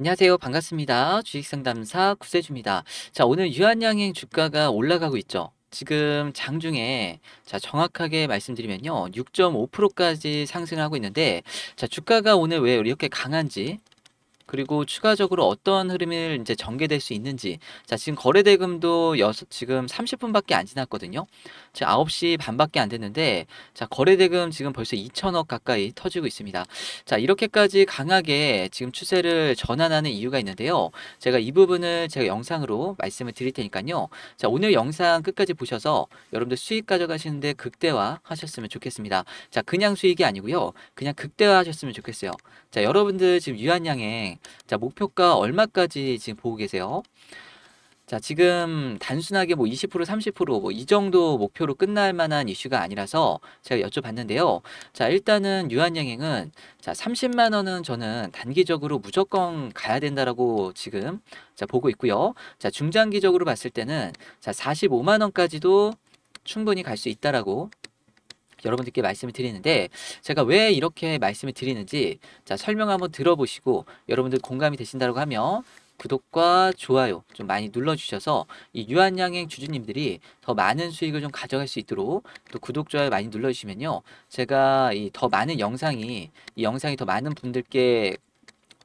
안녕하세요. 반갑습니다. 주식상담사 구세주입니다. 자, 오늘 유한양행 주가가 올라가고 있죠. 지금 장중에 자 정확하게 말씀드리면요. 6.5%까지 상승을 하고 있는데 자 주가가 오늘 왜 이렇게 강한지 그리고 추가적으로 어떤 흐름을 이제 전개될 수 있는지. 자, 지금 거래 대금도 여섯 지금 30분밖에 안 지났거든요. 지금 9시 반밖에 안 됐는데 자, 거래 대금 지금 벌써 2천억 가까이 터지고 있습니다. 자, 이렇게까지 강하게 지금 추세를 전환하는 이유가 있는데요. 제가 이 부분을 제가 영상으로 말씀을 드릴 테니까요. 자, 오늘 영상 끝까지 보셔서 여러분들 수익 가져가시는데 극대화 하셨으면 좋겠습니다. 자, 그냥 수익이 아니고요. 그냥 극대화 하셨으면 좋겠어요. 자, 여러분들 지금 유한양에 자, 목표가 얼마까지 지금 보고 계세요? 자, 지금 단순하게 뭐 20%, 30%, 뭐 이 정도 목표로 끝날 만한 이슈가 아니라서 제가 여쭤봤는데요. 자, 일단은 유한여행은 자, 30만 원은 저는 단기적으로 무조건 가야 된다라고 지금 자, 보고 있고요. 자, 중장기적으로 봤을 때는 자, 45만 원까지도 충분히 갈 수 있다라고 여러분들께 말씀을 드리는데 제가 왜 이렇게 말씀을 드리는지 자 설명 한번 들어보시고 여러분들 공감이 되신다고 하면 구독과 좋아요 좀 많이 눌러주셔서 이 유한양행 주주님들이 더 많은 수익을 좀 가져갈 수 있도록 또 구독, 좋아요 많이 눌러주시면요. 제가 이 더 많은 영상이, 이 영상이 더 많은 분들께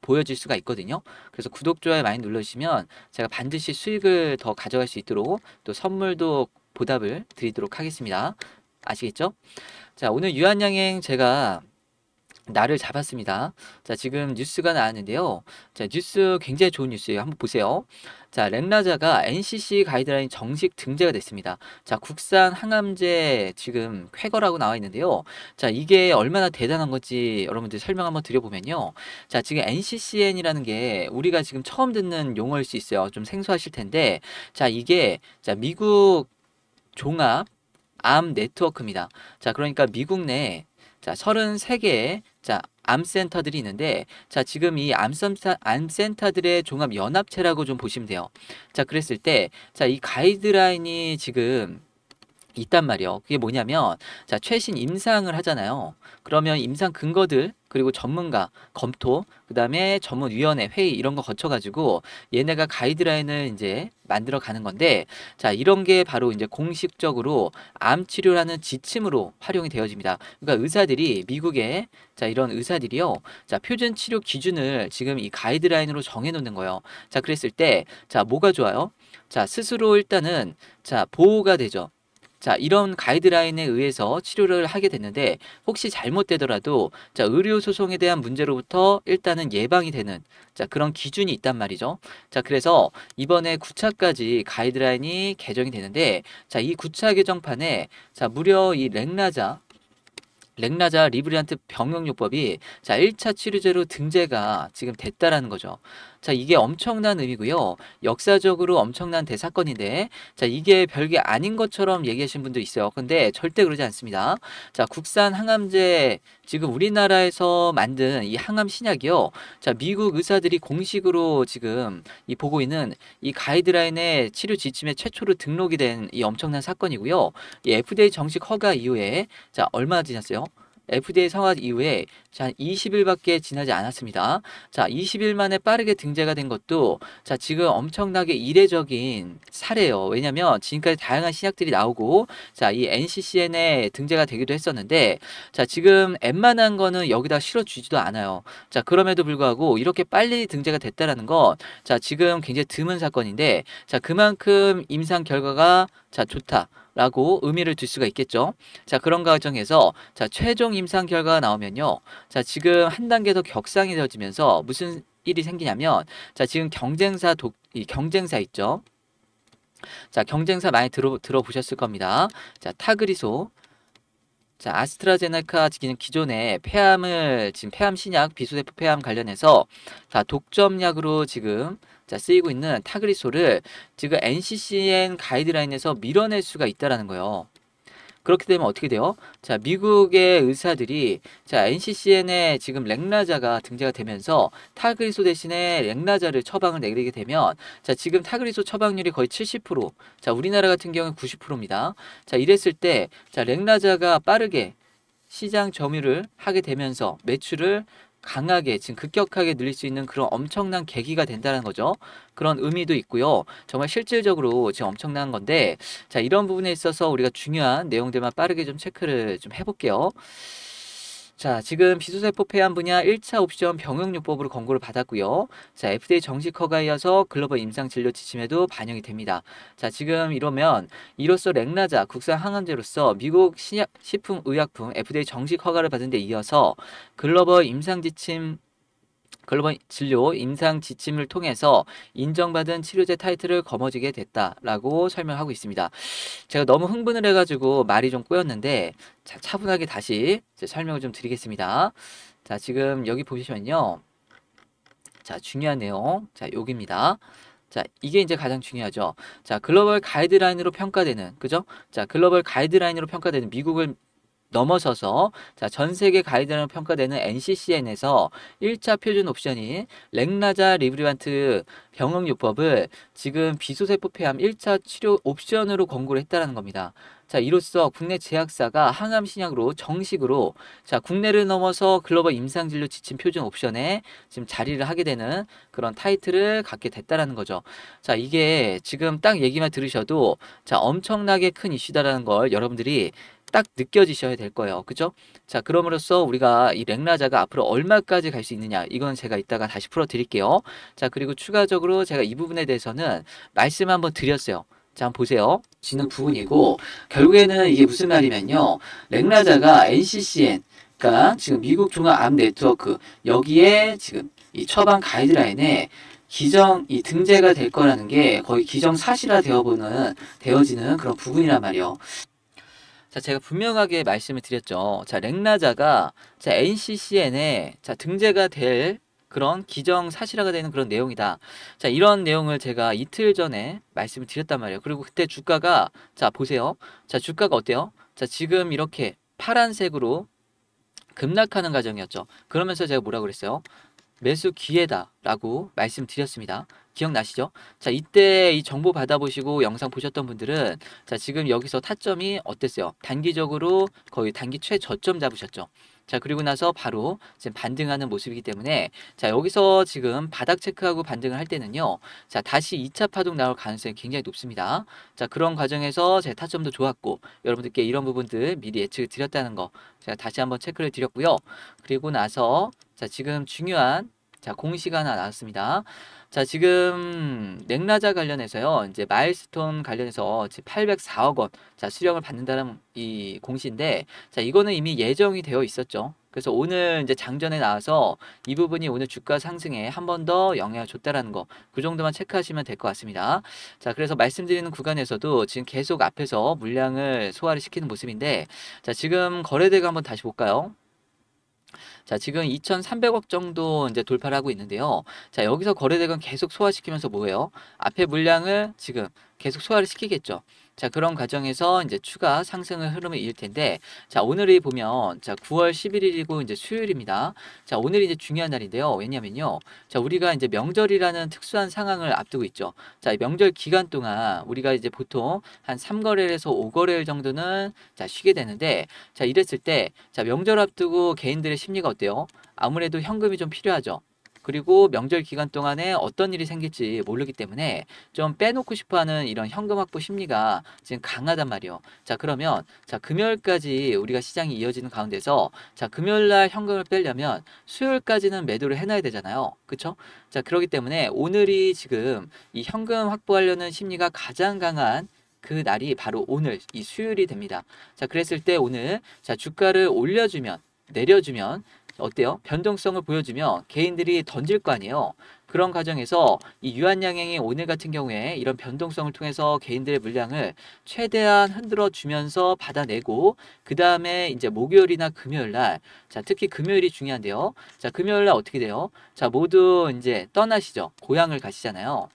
보여질 수가 있거든요. 그래서 구독, 좋아요 많이 눌러주시면 제가 반드시 수익을 더 가져갈 수 있도록 또 선물도 보답을 드리도록 하겠습니다. 아시겠죠? 자, 오늘 유한양행 제가 나를 잡았습니다. 자, 지금 뉴스가 나왔는데요. 자, 뉴스 굉장히 좋은 뉴스예요. 한번 보세요. 자, 렌라자가 NCC 가이드라인 정식 등재가 됐습니다. 자, 국산 항암제 지금 쾌거라고 나와 있는데요. 자, 이게 얼마나 대단한 건지 여러분들 설명 한번 드려보면요. 자, 지금 NCCN이라는 게 우리가 지금 처음 듣는 용어일 수 있어요. 좀 생소하실 텐데. 자, 이게 자, 미국 종합 암 네트워크입니다. 자, 그러니까 미국 내에 자, 33개의 자, 암센터들이 있는데 자, 지금 이 암센터, 센터들의 종합 연합체라고 좀 보시면 돼요. 자, 그랬을 때 자, 이 가이드라인이 지금 있단 말이에요. 그게 뭐냐면 자 최신 임상을 하잖아요. 그러면 임상 근거들 그리고 전문가 검토 그다음에 전문 위원회 회의 이런 거 거쳐 가지고 얘네가 가이드라인을 이제 만들어 가는 건데 자 이런 게 바로 이제 공식적으로 암 치료라는 지침으로 활용이 되어집니다. 그러니까 의사들이 미국에자 이런 의사들이요. 자 표준 치료 기준을 지금 이 가이드라인으로 정해 놓는 거예요. 자 그랬을 때자 뭐가 좋아요? 자 스스로 일단은 자 보호가 되죠. 자, 이런 가이드라인에 의해서 치료를 하게 됐는데 혹시 잘못되더라도 자, 의료 소송에 대한 문제로부터 일단은 예방이 되는 자, 그런 기준이 있단 말이죠. 자, 그래서 이번에 9차까지 가이드라인이 개정이 되는데 자, 이 9차 개정판에 자, 무려 이 렉나자 렉나자 리브리안트 병용요법이 자 1차 치료제로 등재가 지금 됐다라는 거죠. 자, 이게 엄청난 의미고요. 역사적으로 엄청난 대사건인데 자, 이게 별게 아닌 것처럼 얘기하신 분도 있어요. 근데 절대 그러지 않습니다. 자, 국산 항암제 지금 우리나라에서 만든 이 항암 신약이요. 자, 미국 의사들이 공식으로 지금 이 보고 있는 이 가이드라인의 치료 지침에 최초로 등록이 된 이 엄청난 사건이고요. 이 FDA 정식 허가 이후에 자, 얼마 지났어요? FDA 성화 이후에 한 20일밖에 지나지 않았습니다. 자, 20일 만에 빠르게 등재가 된 것도 자, 지금 엄청나게 이례적인 사례예요. 왜냐면 지금까지 다양한 신약들이 나오고 자, 이 NCCN에 등재가 되기도 했었는데 자, 지금 웬만한 거는 여기다 실어 주지도 않아요. 자, 그럼에도 불구하고 이렇게 빨리 등재가 됐다라는 건 자, 지금 굉장히 드문 사건인데 자, 그만큼 임상 결과가 자, 좋다. 라고 의미를 둘 수가 있겠죠. 자, 그런 과정에서 자, 최종 임상 결과가 나오면요. 자, 지금 한 단계 더 격상이 되어지면서 무슨 일이 생기냐면 자, 지금 경쟁사 독, 이 경쟁사 있죠. 자, 경쟁사 많이 들어, 들어보셨을 겁니다. 자, 타그리소. 자, 아스트라제네카 지금 기존에 폐암을 지금 폐암 신약 비소대포 폐암 관련해서 자, 독점약으로 지금 자, 쓰이고 있는 타그리소를 지금 NCCN 가이드라인에서 밀어낼 수가 있다라는 거예요. 그렇게 되면 어떻게 돼요? 자, 미국의 의사들이 자, NCCN에 지금 렉라자가 등재가 되면서 타그리소 대신에 렉라자를 처방을 내리게 되면 자, 지금 타그리소 처방률이 거의 70%. 자, 우리나라 같은 경우는 90%입니다. 자, 이랬을 때 자, 렉라자가 빠르게 시장 점유를 하게 되면서 매출을 강하게 지금 급격하게 늘릴 수 있는 그런 엄청난 계기가 된다는 거죠. 그런 의미도 있고요. 정말 실질적으로 지금 엄청난 건데 자 이런 부분에 있어서 우리가 중요한 내용들만 빠르게 좀 체크를 좀 해볼게요. 자, 지금 비소세포 폐암 분야 1차 옵션 병용요법으로 권고를 받았고요. 자, FDA 정식 허가 이어서 글로벌 임상 진료 지침에도 반영이 됩니다. 자, 지금 이러면 이로써 렉나자 국산 항암제로서 미국 식품의약품 FDA 정식 허가를 받은 데 이어서 글로벌 임상 지침 글로벌 진료 임상 지침을 통해서 인정받은 치료제 타이틀을 거머쥐게 됐다라고 설명하고 있습니다. 제가 너무 흥분을 해가지고 말이 좀 꼬였는데 자, 차분하게 다시 설명을 좀 드리겠습니다. 자, 지금 여기 보시면요. 자, 중요한 내용. 자, 여기입니다. 자, 이게 이제 가장 중요하죠. 자, 글로벌 가이드라인으로 평가되는, 그죠? 자, 글로벌 가이드라인으로 평가되는 미국을 넘어서서 자, 전 세계 가이드라고 평가되는 NCCN에서 1차 표준 옵션이 렉나자 리브리반트 병역요법을 지금 비소세포 폐암 1차 치료 옵션으로 권고를 했다는 겁니다. 자, 이로써 국내 제약사가 항암 신약으로 정식으로 자, 국내를 넘어서 글로벌 임상 진료 지침 표준 옵션에 지금 자리를 하게 되는 그런 타이틀을 갖게 됐다라는 거죠. 자, 이게 지금 딱 얘기만 들으셔도 자, 엄청나게 큰 이슈다라는 걸 여러분들이 딱 느껴지셔야 될 거예요. 그죠? 자, 그럼으로써 우리가 이 렉라자가 앞으로 얼마까지 갈 수 있느냐. 이건 제가 이따가 다시 풀어 드릴게요. 자, 그리고 추가적으로 제가 이 부분에 대해서는 말씀 한번 드렸어요. 자, 보세요. 지는 부분이고 결국에는 이게 무슨 말이면요. 렉라자가 NCCN 그러니까 지금 미국 중앙암 네트워크 여기에 지금 이 처방 가이드라인에 기정 이 등재가 될 거라는 게 거의 기정 사실화 되어보는 되어지는 그런 부분이란 말이에요. 자, 제가 분명하게 말씀을 드렸죠. 자, 렉나자가 자, NCCN에 자, 등재가 될 그런 기정 사실화가 되는 그런 내용이다. 자, 이런 내용을 제가 이틀 전에 말씀을 드렸단 말이에요. 그리고 그때 주가가 자, 보세요. 자, 주가가 어때요? 자, 지금 이렇게 파란색으로 급락하는 과정이었죠. 그러면서 제가 뭐라 고 그랬어요? 매수 기회다라고 말씀드렸습니다. 기억나시죠? 자, 이때 이 정보 받아보시고 영상 보셨던 분들은 자, 지금 여기서 타점이 어땠어요? 단기적으로 거의 단기 최저점 잡으셨죠? 자, 그리고 나서 바로 지금 반등하는 모습이기 때문에 자, 여기서 지금 바닥 체크하고 반등을 할 때는요. 자, 다시 2차 파동 나올 가능성이 굉장히 높습니다. 자, 그런 과정에서 제 타점도 좋았고 여러분들께 이런 부분들 미리 예측을 드렸다는 거 제가 다시 한번 체크를 드렸고요. 그리고 나서 자, 지금 중요한 자, 공시가 하나 나왔습니다. 자, 지금 넥라자 관련해서요. 이제 마일스톤 관련해서 804억 원 자, 수령을 받는다는 이 공시인데 자, 이거는 이미 예정이 되어 있었죠. 그래서 오늘 이제 장전에 나와서 이 부분이 오늘 주가 상승에 한 번 더 영향을 줬다라는 거그 정도만 체크하시면 될 것 같습니다. 자 그래서 말씀드리는 구간에서도 지금 계속 앞에서 물량을 소화를 시키는 모습인데 자 지금 거래대가 한 번 다시 볼까요? 자, 지금 2,300억 정도 이제 돌파를 하고 있는데요. 자, 여기서 거래대금 계속 소화시키면서 뭐예요? 앞에 물량을 지금 계속 소화를 시키겠죠. 자, 그런 과정에서 이제 추가 상승의 흐름을 이을 텐데, 자, 오늘이 보면, 자, 9월 11일이고 이제 수요일입니다. 자, 오늘이 이제 중요한 날인데요. 왜냐면요. 자, 우리가 이제 명절이라는 특수한 상황을 앞두고 있죠. 자, 명절 기간 동안 우리가 이제 보통 한 3거래에서 5거래일 정도는 자, 쉬게 되는데, 자, 이랬을 때, 자, 명절 앞두고 개인들의 심리가 어때요? 아무래도 현금이 좀 필요하죠. 그리고 명절 기간 동안에 어떤 일이 생길지 모르기 때문에 좀 빼놓고 싶어하는 이런 현금 확보 심리가 지금 강하단 말이에요. 자 그러면 자 금요일까지 우리가 시장이 이어지는 가운데서 자 금요일날 현금을 빼려면 수요일까지는 매도를 해놔야 되잖아요. 그렇죠자 그러기 때문에 오늘이 지금 이 현금 확보하려는 심리가 가장 강한 그 날이 바로 오늘 이 수요일이 됩니다. 자 그랬을 때 오늘 자 주가를 올려주면 내려주면 어때요? 변동성을 보여주며 개인들이 던질 거 아니에요. 그런 과정에서 이 유한양행이 오늘 같은 경우에 이런 변동성을 통해서 개인들의 물량을 최대한 흔들어 주면서 받아내고 그 다음에 이제 목요일이나 금요일 날, 자 특히 금요일이 중요한데요. 자 금요일 날 어떻게 돼요? 자 모두 이제 떠나시죠. 고향을 가시잖아요.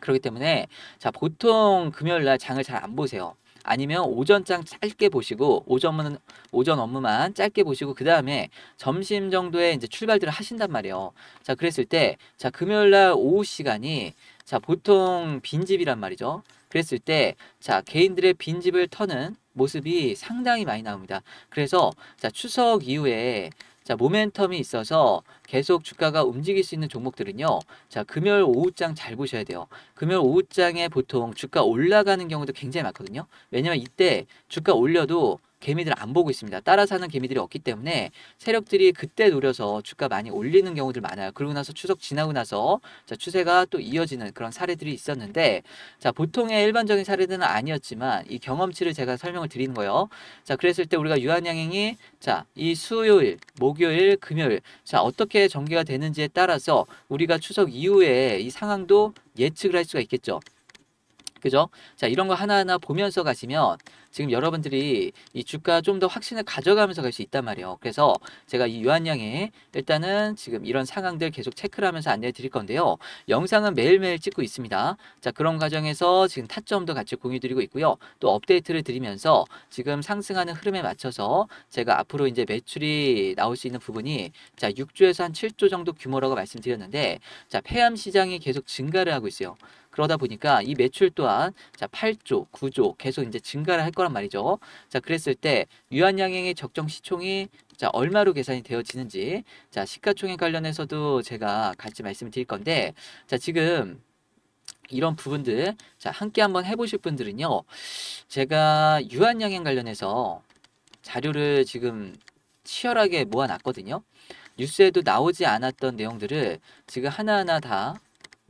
그렇기 때문에 자 보통 금요일 날 장을 잘 안 보세요. 아니면 오전장 짧게 보시고 오전은 오전 업무만 짧게 보시고 그 다음에 점심 정도에 이제 출발들을 하신단 말이에요. 자 그랬을 때자 금요일 날 오후 시간이 자 보통 빈집이란 말이죠. 그랬을 때자 개인들의 빈집을 터는 모습이 상당히 많이 나옵니다. 그래서 자 추석 이후에 자, 모멘텀이 있어서 계속 주가가 움직일 수 있는 종목들은요. 자, 금요일 오후장 잘 보셔야 돼요. 금요일 오후장에 보통 주가 올라가는 경우도 굉장히 많거든요. 왜냐면 이때 주가 올려도 개미들 안 보고 있습니다. 따라 사는 개미들이 없기 때문에 세력들이 그때 노려서 주가 많이 올리는 경우들 많아요. 그러고 나서 추석 지나고 나서 자, 추세가 또 이어지는 그런 사례들이 있었는데 자, 보통의 일반적인 사례들은 아니었지만 이 경험치를 제가 설명을 드리는 거예요. 자, 그랬을 때 우리가 유한양행이 자, 이 수요일, 목요일, 금요일 자, 어떻게 전개가 되는지에 따라서 우리가 추석 이후에 이 상황도 예측을 할 수가 있겠죠. 그죠? 자, 이런 거 하나하나 보면서 가시면 지금 여러분들이 이 주가 좀 더 확신을 가져가면서 갈 수 있단 말이에요. 그래서 제가 이 유한양에 일단은 지금 이런 상황들 계속 체크를 하면서 안내해 드릴 건데요. 영상은 매일매일 찍고 있습니다. 자, 그런 과정에서 지금 타점도 같이 공유 드리고 있고요. 또 업데이트를 드리면서 지금 상승하는 흐름에 맞춰서 제가 앞으로 이제 매출이 나올 수 있는 부분이 자, 6조에서 한 7조 정도 규모라고 말씀드렸는데 자, 폐암 시장이 계속 증가를 하고 있어요. 그러다 보니까 이 매출 또한 자 8조, 9조 계속 이제 증가를 할 거란 말이죠. 자 그랬을 때 유한양행의 적정 시총이 자 얼마로 계산이 되어지는지 자 시가총액 관련해서도 제가 같이 말씀을 드릴 건데 자 지금 이런 부분들 자 함께 한번 해보실 분들은요 제가 유한양행 관련해서 자료를 지금 치열하게 모아놨거든요 뉴스에도 나오지 않았던 내용들을 지금 하나하나 다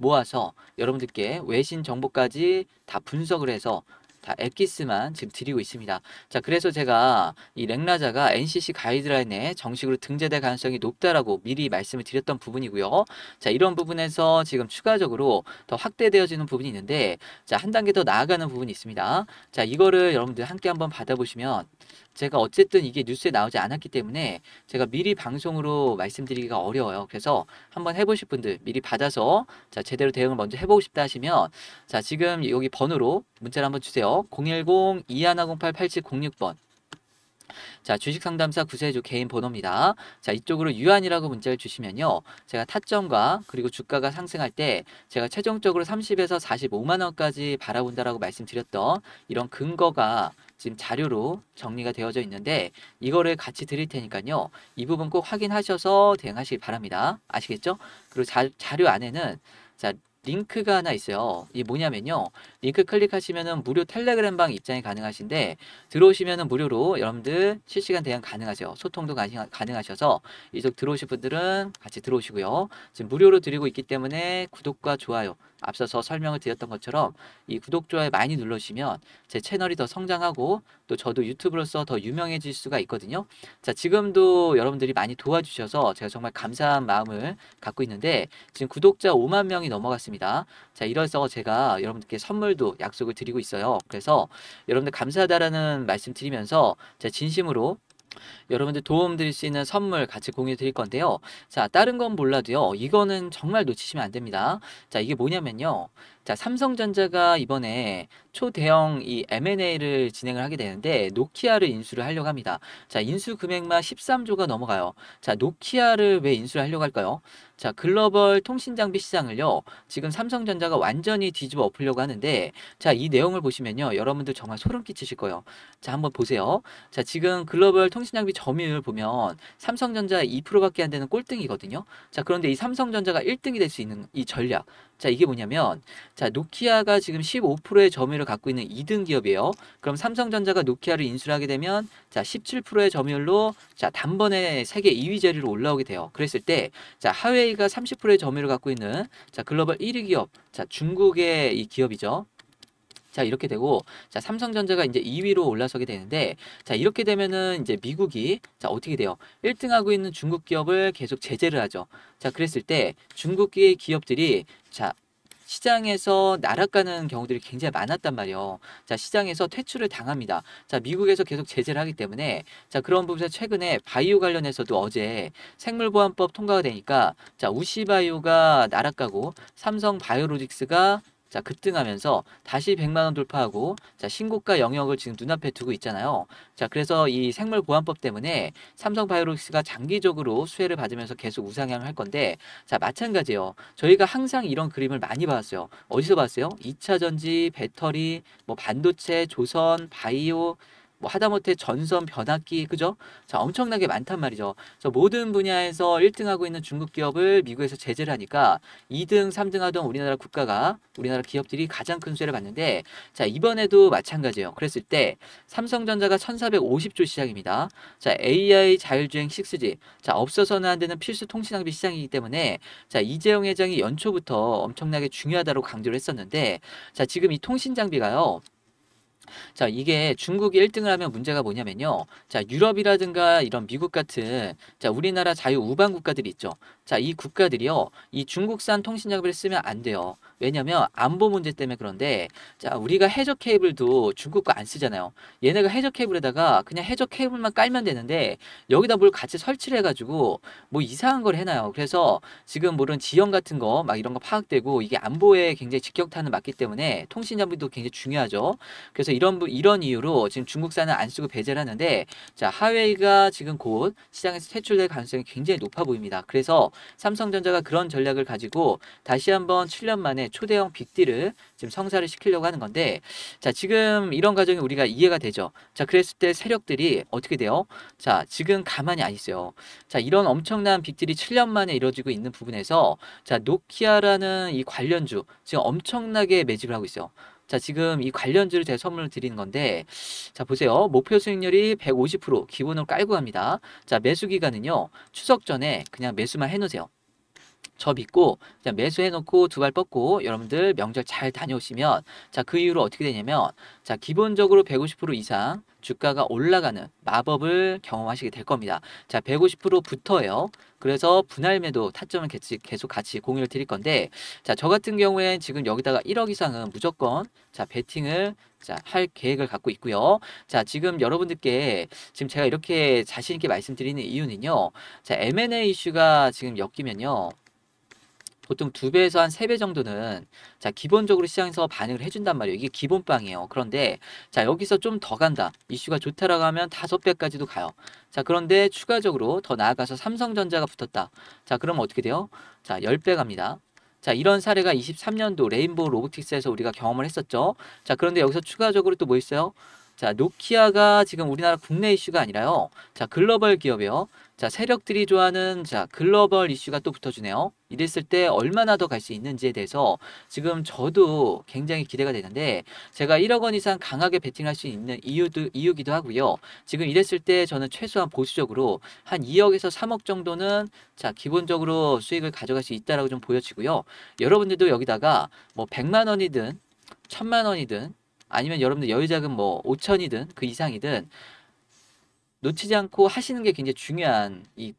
모아서 여러분들께 외신 정보까지 다 분석을 해서 다 엑기스만 지금 드리고 있습니다. 자, 그래서 제가 이 렉라자가 NCC 가이드라인에 정식으로 등재될 가능성이 높다라고 미리 말씀을 드렸던 부분이고요. 자, 이런 부분에서 지금 추가적으로 더 확대되어지는 부분이 있는데, 자, 한 단계 더 나아가는 부분이 있습니다. 자, 이거를 여러분들 함께 한번 받아보시면 제가 어쨌든 이게 뉴스에 나오지 않았기 때문에 제가 미리 방송으로 말씀드리기가 어려워요. 그래서 한번 해보실 분들 미리 받아서 자 제대로 대응을 먼저 해보고 싶다 하시면 자 지금 여기 번호로 문자를 한번 주세요. 010-2108-8706번 자, 주식상담사 구세주 개인 번호입니다. 자, 이쪽으로 유한이라고 문자를 주시면요. 제가 타점과 그리고 주가가 상승할 때 제가 최종적으로 30에서 45만 원까지 바라본다라고 말씀드렸던 이런 근거가 지금 자료로 정리가 되어져 있는데 이거를 같이 드릴 테니까요. 이 부분 꼭 확인하셔서 대응하시길 바랍니다. 아시겠죠? 그리고 자, 자료 안에는 자 링크가 하나 있어요. 이게 뭐냐면요. 링크 클릭하시면은 무료 텔레그램 방 입장이 가능하신데 들어오시면은 무료로 여러분들 실시간 대응 가능하세요. 소통도 가능하셔서 이쪽 들어오실 분들은 같이 들어오시고요. 지금 무료로 드리고 있기 때문에 구독과 좋아요 앞서서 설명을 드렸던 것처럼 이 구독, 좋아요 많이 눌러주시면 제 채널이 더 성장하고 또 저도 유튜브로서 더 유명해질 수가 있거든요. 자, 지금도 여러분들이 많이 도와주셔서 제가 정말 감사한 마음을 갖고 있는데 지금 구독자 5만 명이 넘어갔습니다. 자, 이래서 제가 여러분들께 선물도 약속을 드리고 있어요. 그래서 여러분들 감사하다라는 말씀 드리면서 제 진심으로 여러분들 도움 드릴 수 있는 선물 같이 공유 드릴 건데요. 자, 다른 건 몰라도요. 이거는 정말 놓치시면 안 됩니다. 자, 이게 뭐냐면요. 자, 삼성전자가 이번에 초대형 이 M&A를 진행을 하게 되는데 노키아를 인수를 하려고 합니다. 자, 인수 금액만 13조가 넘어가요. 자, 노키아를 왜 인수를 하려고 할까요? 자, 글로벌 통신 장비 시장을요. 지금 삼성전자가 완전히 뒤집어 엎으려고 하는데 자, 이 내용을 보시면요. 여러분들 정말 소름 끼치실 거예요. 자, 한번 보세요. 자, 지금 글로벌 통신 장비 낭비 점유율 을 보면 삼성전자 2%밖에 안 되는 꼴등이거든요. 자, 그런데 이 삼성전자가 1등이 될 수 있는 이 전략. 자, 이게 뭐냐면 자, 노키아가 지금 15%의 점유율을 갖고 있는 2등 기업이에요. 그럼 삼성전자가 노키아를 인수 하게 되면 자, 17%의 점유율로 자, 단번에 세계 2위 자리로 올라오게 돼요. 그랬을 때 자, 하웨이가 30%의 점유율을 갖고 있는 자, 글로벌 1위 기업. 자, 중국의 이 기업이죠. 자 이렇게 되고 자 삼성전자가 이제 2위로 올라서게 되는데 자 이렇게 되면은 이제 미국이 자 어떻게 돼요? 1등하고 있는 중국 기업을 계속 제재를 하죠. 자 그랬을 때 중국의 기업들이 자 시장에서 날아가는 경우들이 굉장히 많았단 말이에요. 자, 시장에서 퇴출을 당합니다. 자, 미국에서 계속 제재를 하기 때문에 자, 그런 부분에서 최근에 바이오 관련해서도 어제 생물보안법 통과가 되니까 자, 우시바이오가 날아가고 삼성 바이오로직스가 자 급등하면서 다시 100만 원 돌파하고 자 신고가 영역을 지금 눈앞에 두고 있잖아요. 자 그래서 이 생물 보안법 때문에 삼성 바이오로직스가 장기적으로 수혜를 받으면서 계속 우상향을 할 건데 자 마찬가지예요. 저희가 항상 이런 그림을 많이 봤어요. 어디서 봤어요? 2차 전지, 배터리, 뭐 반도체, 조선, 바이오 뭐 하다못해 전선 변압기 그죠? 자 엄청나게 많단 말이죠. 그 모든 분야에서 1등하고 있는 중국 기업을 미국에서 제재를 하니까 2등, 3등 하던 우리나라 국가가 우리나라 기업들이 가장 큰 수혜를 받는데자 이번에도 마찬가지예요. 그랬을 때 삼성전자가 1,450조 시장입니다. 자 AI 자율주행 6G 자 없어서는 안 되는 필수 통신장비 시장이기 때문에 자 이재용 회장이 연초부터 엄청나게 중요하다고 강조를 했었는데 자 지금 이 통신장비가요 자, 이게 중국이 1등을 하면 문제가 뭐냐면요. 자, 유럽이라든가 이런 미국 같은 자, 우리나라 자유 우방 국가들이 있죠. 자, 이 국가들이요. 이 중국산 통신 약을 쓰면 안 돼요. 왜냐면 안보 문제 때문에 그런데 자, 우리가 해적 케이블도 중국 거안 쓰잖아요. 얘네가 해적 케이블에다가 그냥 해적 케이블만 깔면 되는데 여기다 뭘 같이 설치를 해 가지고 뭐 이상한 걸 해놔요. 그래서 지금 모른 지형 같은 거 막 이런 거 파악되고 이게 안보에 굉장히 직격탄을 맞기 때문에 통신 장비도 굉장히 중요하죠. 그래서 이런 이런 이유로 지금 중국산은 안 쓰고 배제를 하는데 자, 하웨이가 지금 곧 시장에서 퇴출될 가능성이 굉장히 높아 보입니다. 그래서 삼성전자가 그런 전략을 가지고 다시 한번 7년 만에 초대형 빅딜을 지금 성사를 시키려고 하는 건데 자 지금 이런 과정이 우리가 이해가 되죠. 자 그랬을 때 세력들이 어떻게 돼요? 자 지금 가만히 안 있어요. 자 이런 엄청난 빅딜이 7년 만에 이루어지고 있는 부분에서 자 노키아라는 이 관련주 지금 엄청나게 매집을 하고 있어요. 자, 지금 이 관련주를 제가 선물을 드리는 건데, 자, 보세요. 목표 수익률이 150% 기본으로 깔고 갑니다. 자, 매수 기간은요, 추석 전에 그냥 매수만 해놓으세요. 저 믿고 그냥 매수해놓고 두 발 뻗고 여러분들 명절 잘 다녀오시면 자 그 이후로 어떻게 되냐면 자 기본적으로 150% 이상 주가가 올라가는 마법을 경험하시게 될 겁니다. 자, 150%부터예요. 그래서 분할 매도 타점을 계속 같이 공유를 드릴 건데 자, 저 같은 경우에는 지금 여기다가 1억 이상은 무조건 자, 베팅을 자, 할 계획을 갖고 있고요. 자, 지금 여러분들께 지금 제가 이렇게 자신 있게 말씀드리는 이유는요. 자, M&A 이슈가 지금 엮이면요. 보통 두 배에서 한 세 배 정도는 자 기본적으로 시장에서 반응을 해준단 말이에요. 이게 기본빵이에요. 그런데 자 여기서 좀 더 간다. 이슈가 좋다라고 하면 다섯 배까지도 가요. 자 그런데 추가적으로 더 나아가서 삼성전자가 붙었다. 자 그럼 어떻게 돼요? 자열배 갑니다. 자 이런 사례가 23년도 레인보우 로보틱스에서 우리가 경험을 했었죠. 자 그런데 여기서 추가적으로 또 뭐 있어요? 자, 노키아가 지금 우리나라 국내 이슈가 아니라요. 자, 글로벌 기업이요. 자, 세력들이 좋아하는 자, 글로벌 이슈가 또 붙어주네요. 이랬을 때 얼마나 더 갈 수 있는지에 대해서 지금 저도 굉장히 기대가 되는데 제가 1억 원 이상 강하게 베팅할 수 있는 이유도 이유기도 하고요. 지금 이랬을 때 저는 최소한 보수적으로 한 2억에서 3억 정도는 자, 기본적으로 수익을 가져갈 수 있다라고 좀 보여지고요. 여러분들도 여기다가 뭐 100만 원이든 1 천만 원이든 아니면 여러분들 여유자금 뭐 5천이든 그 이상이든 놓치지 않고 하시는 게 굉장히 중요한 이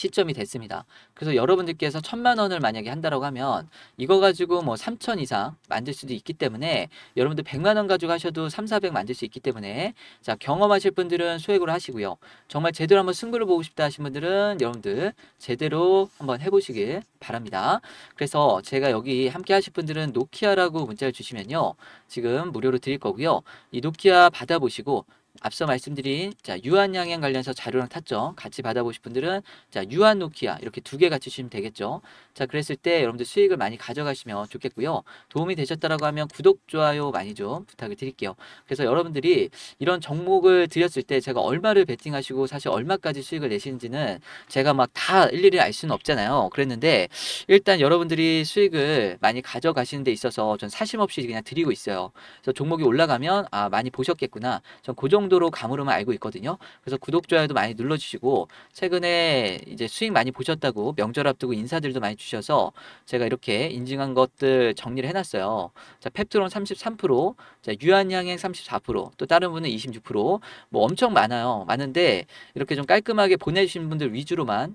시점이 됐습니다. 그래서 여러분들께서 천만 원을 만약에 한다라고 하면 이거 가지고 뭐삼천 이상 만들 수도 있기 때문에 여러분들 백만원 가지고 하셔도 삼사백 만들 수 있기 때문에 자 경험하실 분들은 수액으로 하시고요. 정말 제대로 한번 승부를 보고 싶다 하신 분들은 여러분들 제대로 한번 해보시길 바랍니다. 그래서 제가 여기 함께 하실 분들은 노키아라고 문자를 주시면요. 지금 무료로 드릴 거고요. 이 노키아 받아보시고 앞서 말씀드린 자 유한양행 관련해서 자료랑 탔죠. 같이 받아보실 분들은 자 유한노키아 이렇게 두 개 같이 주시면 되겠죠. 자 그랬을 때 여러분들 수익을 많이 가져가시면 좋겠고요. 도움이 되셨다라고 하면 구독, 좋아요 많이 좀 부탁을 드릴게요. 그래서 여러분들이 이런 종목을 드렸을 때 제가 얼마를 베팅하시고 사실 얼마까지 수익을 내시는지는 제가 막 다 일일이 알 수는 없잖아요. 그랬는데 일단 여러분들이 수익을 많이 가져가시는 데 있어서 전 사심 없이 그냥 드리고 있어요. 그래서 종목이 올라가면 아 많이 보셨겠구나. 전그 정 정도로 감으로만 알고 있거든요. 그래서 구독 좋아요도 많이 눌러주시고 최근에 이제 수익 많이 보셨다고 명절 앞두고 인사들도 많이 주셔서 제가 이렇게 인증한 것들 정리를 해놨어요. 자 펩트론 33%, 자 유한향행 34%, 또 다른 분은 26%뭐 엄청 많아요. 많은데 이렇게 좀 깔끔하게 보내주신 분들 위주로만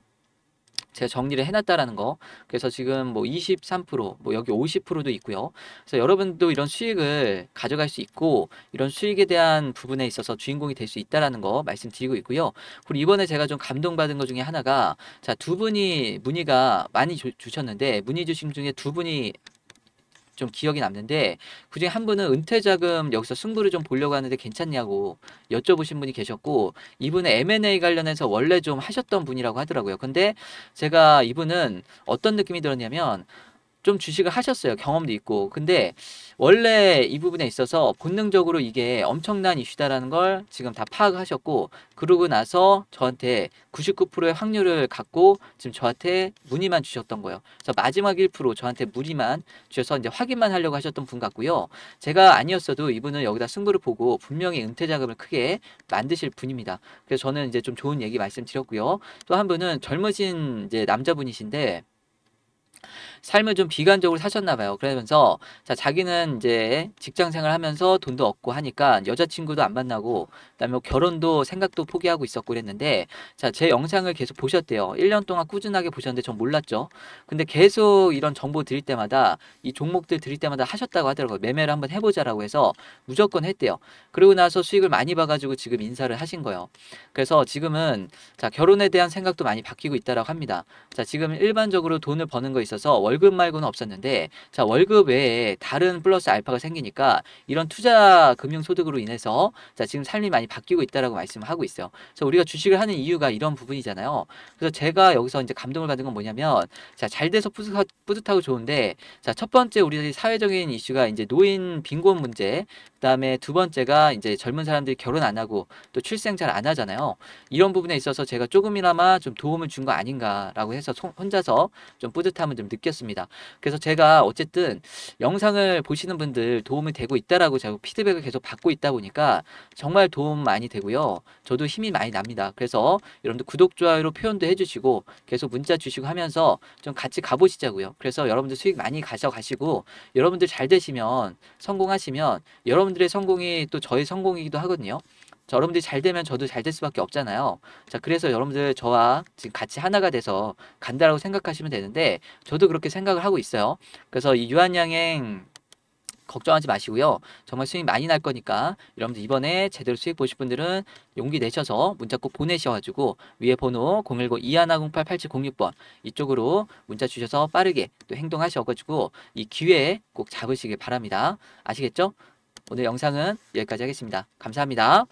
제가 정리를 해놨다라는 거. 그래서 지금 뭐 23%, 뭐 여기 50%도 있고요. 그래서 여러분도 이런 수익을 가져갈 수 있고 이런 수익에 대한 부분에 있어서 주인공이 될 수 있다라는 거 말씀드리고 있고요. 그리고 이번에 제가 좀 감동받은 것 중에 하나가 자 두 분이 문의가 많이 주, 셨는데 문의 주신 중에 두 분이 좀 기억이 남는데 그중에 한 분은 은퇴자금 여기서 승부를 좀 보려고 하는데 괜찮냐고 여쭤보신 분이 계셨고 이분은 M&A 관련해서 원래 좀 하셨던 분이라고 하더라고요. 근데 제가 이분은 어떤 느낌이 들었냐면 좀 주식을 하셨어요. 경험도 있고. 근데 원래 이 부분에 있어서 본능적으로 이게 엄청난 이슈다라는 걸 지금 다 파악하셨고 그러고 나서 저한테 99%의 확률을 갖고 지금 저한테 문의만 주셨던 거예요. 그래서 마지막 1% 저한테 문의만 주셔서 이제 확인만 하려고 하셨던 분 같고요. 제가 아니었어도 이분은 여기다 승부를 보고 분명히 은퇴 자금을 크게 만드실 분입니다. 그래서 저는 이제 좀 좋은 얘기 말씀드렸고요. 또 한 분은 젊으신 이제 남자분이신데 삶을 좀 비관적으로 사셨나 봐요. 그러면서 자, 자기는 이제 직장 생활하면서 돈도 얻고 하니까 여자친구도 안 만나고 그다음에 뭐 결혼도 생각도 포기하고 있었고 그랬는데 자, 제 영상을 계속 보셨대요. 1년 동안 꾸준하게 보셨는데 전 몰랐죠. 근데 계속 이런 정보 드릴 때마다 이 종목들 드릴 때마다 하셨다고 하더라고요. 매매를 한번 해 보자라고 해서 무조건 했대요. 그러고 나서 수익을 많이 봐 가지고 지금 인사를 하신 거예요. 그래서 지금은 자, 결혼에 대한 생각도 많이 바뀌고 있다라고 합니다. 자, 지금 일반적으로 돈을 버는 거 있어서 월 월급 말고는 없었는데 자 월급 외에 다른 플러스 알파가 생기니까 이런 투자 금융 소득으로 인해서 자 지금 삶이 많이 바뀌고 있다라고 말씀을 하고 있어요. 그래서 우리가 주식을 하는 이유가 이런 부분이잖아요. 그래서 제가 여기서 이제 감동을 받은 건 뭐냐면 자 잘 돼서 뿌듯하, 고 좋은데 자 첫 번째 우리 사회적인 이슈가 이제 노인 빈곤 문제 그다음에 두 번째가 이제 젊은 사람들이 결혼 안 하고 또 출생 잘 안 하잖아요. 이런 부분에 있어서 제가 조금이나마 좀 도움을 준 거 아닌가라고 해서 혼자서 좀 뿌듯함을 좀 느꼈습니다. 그래서 제가 어쨌든 영상을 보시는 분들 도움이 되고 있다라고 제가 피드백을 계속 받고 있다 보니까 정말 도움 많이 되고요. 저도 힘이 많이 납니다. 그래서 여러분들 구독 좋아요로 표현도 해주시고 계속 문자 주시고 하면서 좀 같이 가보시자고요. 그래서 여러분들 수익 많이 가져가시고 여러분들 잘 되시면 성공하시면 여러분 여러분들의 성공이 또 저의 성공이기도 하거든요. 자, 여러분들이 잘 되면 저도 잘 될 수밖에 없잖아요. 자, 그래서 여러분들 저와 지금 같이 하나가 돼서 간다라고 생각하시면 되는데 저도 그렇게 생각을 하고 있어요. 그래서 이 유한양행 걱정하지 마시고요. 정말 수익 많이 날 거니까 여러분들 이번에 제대로 수익 보실 분들은 용기 내셔서 문자 꼭 보내셔가지고 위에 번호 010-2108-8706번 이쪽으로 문자 주셔서 빠르게 또 행동하셔가지고 이 기회 꼭 잡으시길 바랍니다. 아시겠죠? 오늘 영상은 여기까지 하겠습니다. 감사합니다.